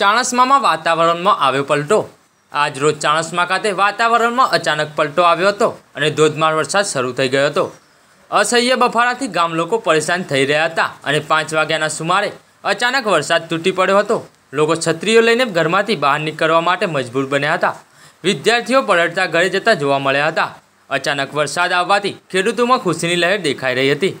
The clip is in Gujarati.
ચાણસમામાં વાતાવરણમાં આવ્યો પલટો આજરોજ ચાણસમા ખાતે વાતાવરણમાં અચાનક પલટો આવ્યો હતો અને ધોધમાર વરસાદ શરૂ થઈ ગયો હતો અસહ્ય બફારાથી ગામ લોકો પરેશાન થઈ રહ્યા હતા અને પાંચ વાગ્યાના સુમારે અચાનક વરસાદ તૂટી પડ્યો હતો લોકો છત્રીઓ લઈને ઘરમાંથી બહાર નીકળવા માટે મજબૂર બન્યા હતા વિદ્યાર્થીઓ પલટતા ઘરે જતા જોવા મળ્યા હતા અચાનક વરસાદ આવવાથી ખેડૂતોમાં ખુશીની લહેર દેખાઈ રહી હતી